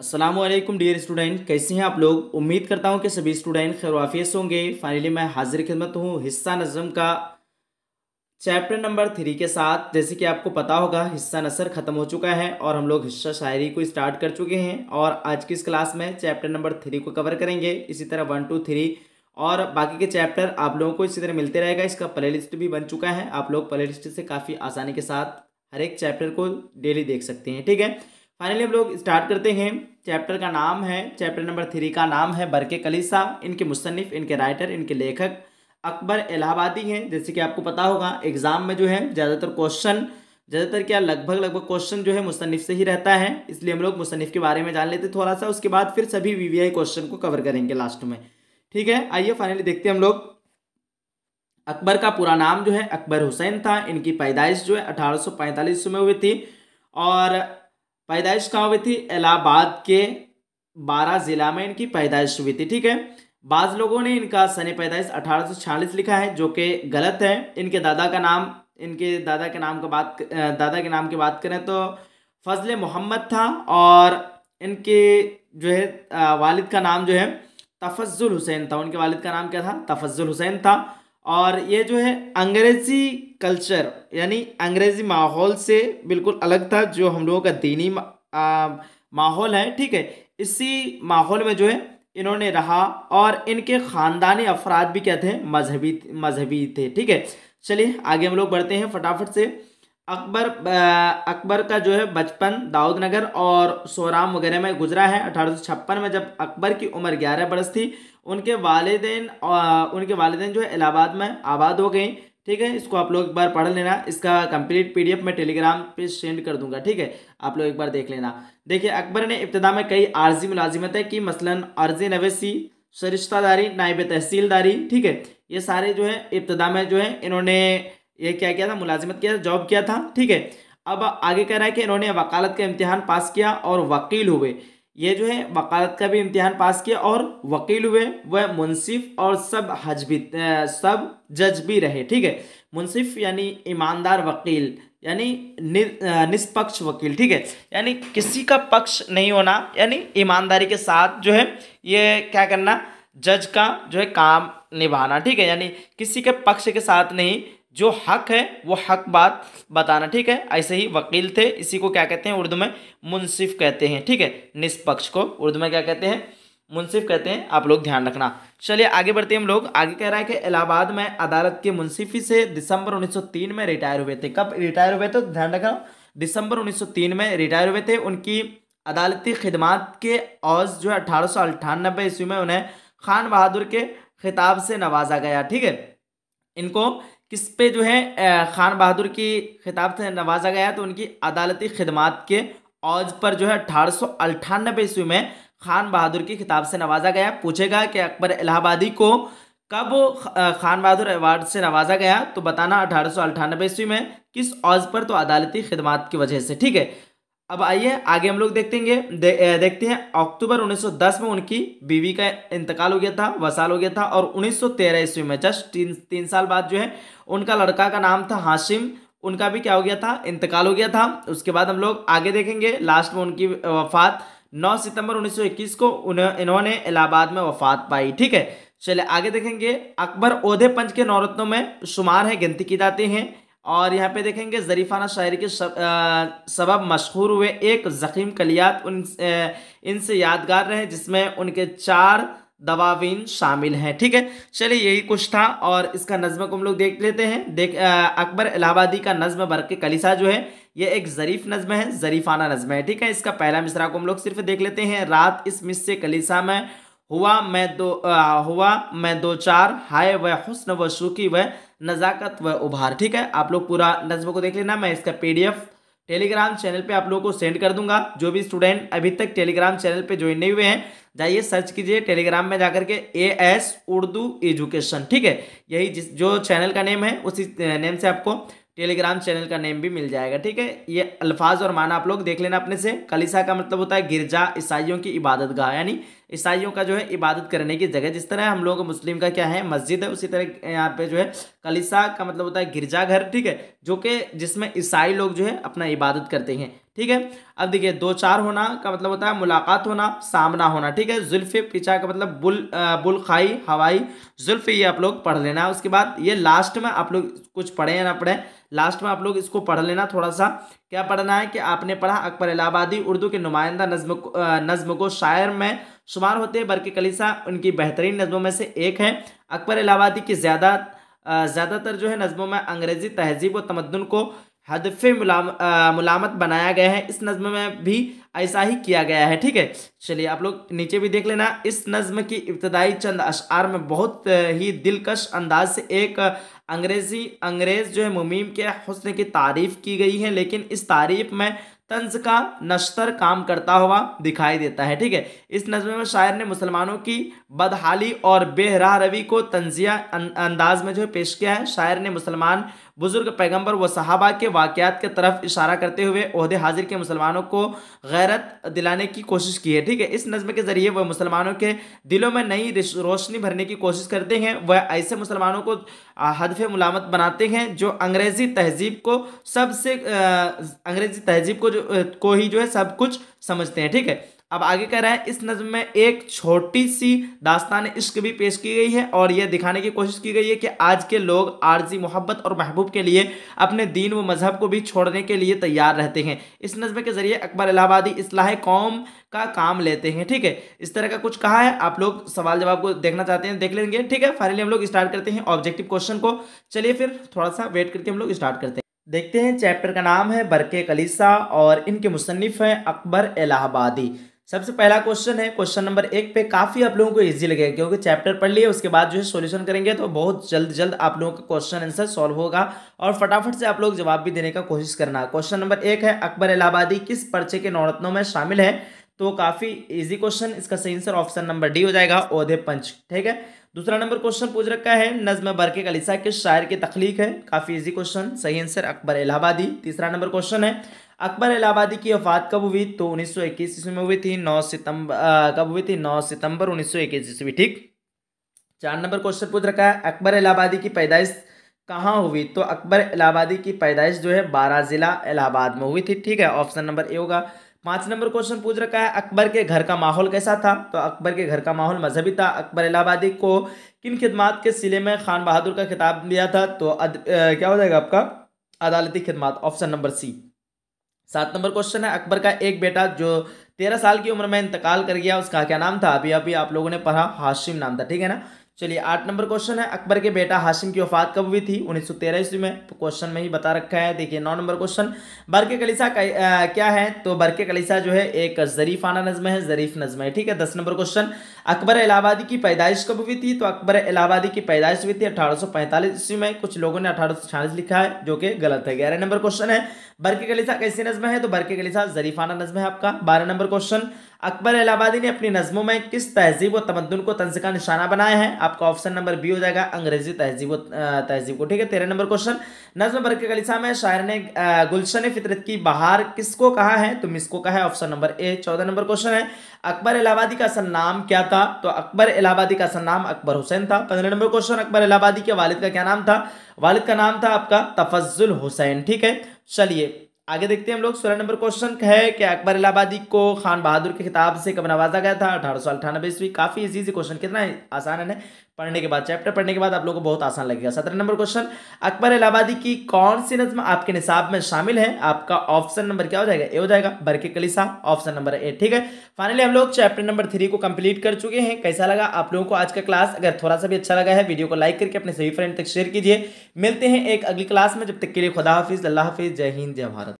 Aslam dear student कैसे हैं आप लोग उम्मीद करता हूं कि सभी स्टूडेंट खैरवाफियस होंगे फाइनली मैं हाजिर खिदमत हूं हिस्सा नज़म का चैप्टर नंबर थ्री के साथ जैसे कि आपको पता होगा हिस्सा नसर ख़त्म हो चुका है और हम लोग हिस्सा शायरी को स्टार्ट कर चुके हैं और आज की इस क्लास में चैप्टर नंबर थ्री को कवर करेंगे इसी तरह वन टू थ्री और बाकी के चैप्टर आप लोगों को इसी तरह मिलते रहेगा इसका प्ले लिस्ट भी बन चुका है आप लोग प्ले लिस्ट से काफ़ी आसानी के साथ हर एक चैप्टर को डेली देख सकते हैं ठीक है फाइनली हम लोग स्टार्ट करते हैं चैप्टर का नाम है चैप्टर नंबर थ्री का नाम है बरके कलीसा इनके मुसनफ़ इनके राइटर इनके लेखक अकबर इलाहाबादी हैं जैसे कि आपको पता होगा एग्ज़ाम में जो है ज़्यादातर क्वेश्चन ज़्यादातर क्या लगभग लगभग क्वेश्चन जो है मुसनफ़ से ही रहता है इसलिए हम लोग मुसनफ़ के बारे में जान लेते थोड़ा सा उसके बाद फिर सभी वी वी क्वेश्चन को कवर करेंगे लास्ट में ठीक है आइए फाइनली देखते हैं हम लोग अकबर का पूरा नाम जो है अकबर हुसैन था इनकी पैदाइश जो है अठारह सौ में हुई थी और पैदाइश कहाँ हुई थी इलाहाबाद के बारह जिला में इनकी पैदाइश हुई थी ठीक है बाज लोगों ने इनका सन पैदाइश अठारह लिखा है जो कि गलत है इनके दादा का नाम इनके दादा के नाम का बात दादा के नाम की बात करें तो फजल मोहम्मद था और इनके जो है वालिद का नाम जो है तफजुल हुसैन था उनके वालिद का नाम क्या था तफजुल हुसैन था और ये जो है अंग्रेज़ी कल्चर यानी अंग्रेज़ी माहौल से बिल्कुल अलग था जो हम लोगों का दीनी मा, माहौल है ठीक है इसी माहौल में जो है इन्होंने रहा और इनके ख़ानदानी अफराद भी क्या थे मजहबी मजहबी थे ठीक है चलिए आगे हम लोग बढ़ते हैं फटाफट से अकबर अकबर का जो है बचपन दाऊद नगर और सोराम वगैरह में गुजरा है अठारह में जब अकबर की उम्र ग्यारह बरस थी उनके वालदेन उनके वालदेन जो है इलाहाबाद में आबाद हो गई ठीक है इसको आप लोग एक बार पढ़ लेना इसका कंप्लीट पीडीएफ मैं टेलीग्राम पे सेंड कर दूंगा ठीक है आप लोग एक बार देख लेना देखिए अकबर ने इब्तदा में कई आर्जी मुलाजिमतें की मसलन अर्जी नवेसी सरिश्तादारी नायब तहसीलदारी ठीक है ये सारे जो है इब्तदा में जो है इन्होंने ये क्या किया था मुलाजिमत किया जॉब किया था ठीक है अब आगे कह रहा है कि इन्होंने वकालत का इम्तहान पास किया और वकील हुए ये जो है वकालत का भी इम्तिहान पास किया और वकील हुए वह मुनसिफ और सब हज भी सब जज भी रहे ठीक है मुनसिफ यानी ईमानदार वकील यानी नि, निष्पक्ष वकील ठीक है यानी किसी का पक्ष नहीं होना यानी ईमानदारी के साथ जो है ये क्या करना जज का जो है काम निभाना ठीक है यानी किसी के पक्ष के साथ नहीं जो हक है वो हक बात बताना ठीक है ऐसे ही वकील थे इसी को क्या कहते हैं उर्दू में मुनसिफ कहते हैं ठीक है निष्पक्ष को उर्दू में क्या कहते हैं मुनसिफ कहते हैं आप लोग ध्यान रखना चलिए आगे बढ़ते हैं हम लोग आगे कह रहा है कि इलाहाबाद में अदालत के मुनसिफी से दिसंबर 1903 में रिटायर हुए थे कब रिटायर हुए थे ध्यान रखना दिसंबर 1903 में रिटायर हुए थे उनकी अदालती खिदमत के औज जो है अठारह सौ अट्ठानबे ईस्वी में उन्हें खान बहादुर के खिताब से नवाजा गया ठीक है इनको किस पे जो है खान बहादुर की खिताब से नवाजा गया तो उनकी अदालती खिदमत के औज पर जो है अठारह सौ अट्ठानबे ईस्वी में खान बहादुर की खिताब से नवाजा गया पूछेगा कि अकबर इलाहाबादी को कब खान बहादुर अवार्ड से नवाजा गया तो बताना अठारह सौ अट्ठानबे ईस्वी में किस औज पर तो अदालती खिदमत की वजह से ठीक है अब आइए आगे हम लोग देखते दे, देखते हैं अक्टूबर 1910 में उनकी बीवी का इंतकाल हो गया था वसाल हो गया था और 1913 ईस्वी में जस्ट तीन तीन साल बाद जो है उनका लड़का का नाम था हाशिम उनका भी क्या हो गया था इंतकाल हो गया था उसके बाद हम लोग आगे देखेंगे लास्ट में उनकी वफात 9 सितंबर 1921 को उन्हें इन्होंने इलाहाबाद में वफात पाई ठीक है चले आगे देखेंगे अकबर ओधे पंच के नौरत्नों में शुमार है गिनती की जाती हैं और यहाँ पे देखेंगे जरीफाना शायरी के सबब मशहूर हुए एक ज़ख़ीम कलियात उन इनसे यादगार रहे जिसमें उनके चार दवावीन शामिल हैं ठीक है चलिए यही कुछ था और इसका नज़म को हम लोग देख लेते हैं देख अकबर इलाहाबादी का नज़म बरक़ कलिसा जो है ये एक ज़रीफ़ नज़म है ज़रीफ़ाना नज़म है ठीक है इसका पहला मिसरा को हम लोग सिर्फ देख लेते हैं रात इस मिस से कलिसा में हुआ मैं दो आ, हुआ मैं दो चार हाय व हुस्न व शुकी व नज़ाकत व उभार ठीक है आप लोग पूरा नज्म को देख लेना मैं इसका पीडीएफ टेलीग्राम चैनल पे आप लोगों को सेंड कर दूंगा जो भी स्टूडेंट अभी तक टेलीग्राम चैनल पे ज्वाइन नहीं हुए हैं जाइए सर्च कीजिए टेलीग्राम में जाकर के ए एस उर्दू एजुकेशन ठीक है यही जिस जो चैनल का नेम है उसी नेम से आपको टेलीग्राम चैनल का नेम भी मिल जाएगा ठीक है ये अल्फाज और माना आप लोग देख लेना अपने से कलिसा का मतलब होता है गिरजा ईसाइयों की इबादत गाह यानी ईसाइयों का जो है इबादत करने की जगह जिस तरह हम लोग मुस्लिम का क्या है मस्जिद है उसी तरह यहाँ पे जो है कलिसा का मतलब होता है गिरजाघर ठीक है जो कि जिसमें ईसाई लोग जो है अपना इबादत करते हैं ठीक है अब देखिए दो चार होना का मतलब होता है मुलाकात होना सामना होना ठीक है जुल्फ पीछा का मतलब बुल बुल खाई हवाई जुल्फ ये आप लोग पढ़ लेना है उसके बाद ये लास्ट में आप लोग कुछ पढ़े या ना पढ़े लास्ट में आप लोग इसको पढ़ लेना थोड़ा सा क्या पढ़ना है कि आपने पढ़ा अकबर इलाहाबादी उर्दू के नुमाइंदा नज्म नज्म को शायर में शुमार होते हैं बल्कि कलीसा उनकी बेहतरीन नज़मों में से एक है अकबर इलाहाबादी की ज़्यादा ज़्यादातर जो है नज़मों में अंग्रेज़ी तहजीब व तमदन को हदफ मलामत मुलामत बनाया गया है इस नज़म में भी ऐसा ही किया गया है ठीक है चलिए आप लोग नीचे भी देख लेना इस नज़म की इब्तदाई चंद अशार में बहुत ही दिलकश अंदाज से एक अंग्रेज़ी अंग्रेज़ जो है मुमीम के हसन की तारीफ़ की गई है लेकिन इस तारीफ़ में तंज का नश्तर काम करता हुआ दिखाई देता है ठीक है इस नजमे में शायर ने मुसलमानों की बदहाली और बेहरा रवि को तंजिया अं-, अंदाज में जो है पेश किया है शायर ने मुसलमान बुजुर्ग पैगंबर व सहाबा के वाक़ के तरफ इशारा करते हुए अहद हाजिर के मुसलमानों को गैरत दिलाने की कोशिश की है ठीक है इस नज़म के ज़रिए वह मुसलमानों के दिलों में नई रोशनी भरने की कोशिश करते हैं वह ऐसे मुसलमानों को हदफ मुलामत बनाते हैं जो अंग्रेज़ी तहजीब को सबसे अंग्रेज़ी तहजीब को जो को ही जो है सब कुछ समझते हैं ठीक है अब आगे कह रहा है इस नज्म में एक छोटी सी दास्तान इश्क भी पेश की गई है और यह दिखाने की कोशिश की गई है कि आज के लोग आरजी मोहब्बत और महबूब के लिए अपने दीन व मजहब को भी छोड़ने के लिए तैयार रहते हैं इस नज्म के ज़रिए अकबर इलाहाबादी इसलाह कौम का काम लेते हैं ठीक है इस तरह का कुछ कहा है आप लोग सवाल जवाब को देखना चाहते हैं देख लेंगे ठीक है फाइनली हम लोग स्टार्ट करते हैं ऑब्जेक्टिव क्वेश्चन को चलिए फिर थोड़ा सा वेट करके हम लोग स्टार्ट करते हैं देखते हैं चैप्टर का नाम है बरके कलीसा और इनके मुसनफ़ हैं अकबर इलाहाबादी सबसे पहला क्वेश्चन है क्वेश्चन नंबर एक पे काफ़ी आप लोगों को इजी लगेगा क्योंकि चैप्टर पढ़ लिए उसके बाद जो है सॉल्यूशन करेंगे तो बहुत जल्द जल्द आप लोगों का क्वेश्चन आंसर सॉल्व होगा और फटाफट से आप लोग जवाब भी देने का कोशिश करना क्वेश्चन नंबर एक है अकबर इलाहाबादी किस पर्चे के नौरत्नों में शामिल है तो काफ़ी इजी क्वेश्चन इसका सही आंसर ऑप्शन नंबर डी हो जाएगा औधे पंच ठीक है दूसरा नंबर क्वेश्चन पूछ रखा है नज्म बरके कलिसा के शायर की तखलीक है काफ़ी इजी क्वेश्चन सही आंसर अकबर इलाहाबादी तीसरा नंबर क्वेश्चन है अकबर इलाहाबादी की वफात कब हुई तो 1921 ईस्वी में हुई थी 9 सितंबर कब हुई थी 9 सितंबर 1921 ईस्वी ठीक चार नंबर क्वेश्चन पूछ रखा है अकबर इलाहाबादी की पैदाइश कहाँ हुई तो अकबर इलाहाबादी की पैदाइश जो है बारह ज़िला इलाहाबाद में हुई थी ठीक है ऑप्शन नंबर ए होगा पाँच नंबर क्वेश्चन पूछ रखा है अकबर के घर का माहौल कैसा था तो अकबर के घर का माहौल मजहबी था अकबर इलाहाबादी को किन खिदमात के सिले में खान बहादुर का खिताब दिया था तो अद, आ, क्या हो जाएगा आपका अदालती खिदमत ऑप्शन नंबर सी सात नंबर क्वेश्चन है अकबर का एक बेटा जो तेरह साल की उम्र में इंतकाल कर गया उसका क्या नाम था अभी अभी आप लोगों ने पढ़ा हाशिम नाम था ठीक है ना चलिए आठ नंबर क्वेश्चन है अकबर के बेटा हाशिम की वफात कब हुई थी उन्नीस सौ तेरह ईस्वी में तो क्वेश्चन में ही बता रखा है देखिए नौ नंबर क्वेश्चन बरके कलीसा क्या है तो बरके कलीसा जो है एक जरीफाना नज़म है जरीफ नज्म है ठीक है दस नंबर क्वेश्चन अकबर इलाहाबादी की पैदाइश कब हुई थी तो अकबर इलाहाबादी की पैदाइश हुई थी अठारह ईस्वी में कुछ लोगों ने अठारह लिखा है जो कि गलत है ग्यारह नंबर क्वेश्चन है बरके कलीसा कैसी नज्म है तो बरके कलीसा जरीफाना नज्म है आपका बारह नंबर क्वेश्चन अकबर इलाहाबादी ने अपनी नज़मों में किस तहजीब व तमदन को तंज का निशाना बनाया है आपका ऑप्शन नंबर बी हो जाएगा अंग्रेजी तहजीब तहजीब को ठीक है तेरह नंबर क्वेश्चन नज्म बर के कलिसा में शायर ने गुलशन फितरत की बहार किसको कहा है तो मिसको कहा है ऑप्शन नंबर ए चौदह नंबर क्वेश्चन है अकबर इलाहाबादी का असल नाम क्या था तो अकबर इलाहाबादी का असल नाम अकबर हुसैन था पंद्रह नंबर क्वेश्चन अकबर इलाहाबादी के वालिद का क्या नाम था वालिद का नाम था आपका तफजुल हुसैन ठीक है चलिए आगे देखते हैं हम लोग सोलह नंबर क्वेश्चन है कि अकबर इलाहाबादी को खान बहादुर की खिताब से कब नवाजा गया था अठारह सौ अठानबे ईस्वी काफी इजी इजी क्वेश्चन कितना आसान है पढ़ने के बाद चैप्टर पढ़ने के बाद आप लोगों को बहुत आसान लगेगा सत्रह नंबर क्वेश्चन अकबर इलाहाबादी की कौन सी नज्म आपके निसाब में शामिल है आपका ऑप्शन नंबर क्या हो जाएगा ए हो जाएगा बरके कलीसा ऑप्शन नंबर ए ठीक है फाइनली हम लोग चैप्टर नंबर थ्री को कंप्लीट कर चुके हैं कैसा लगा आप लोगों को आज का क्लास अगर थोड़ा सा भी अच्छा लगा है वीडियो को लाइक करके अपने सभी फ्रेंड तक शेयर कीजिए मिलते हैं एक अगली क्लास में जब तक के लिए खुदा हाफिज अल्लाह हाफिज जय हिंद जय भारत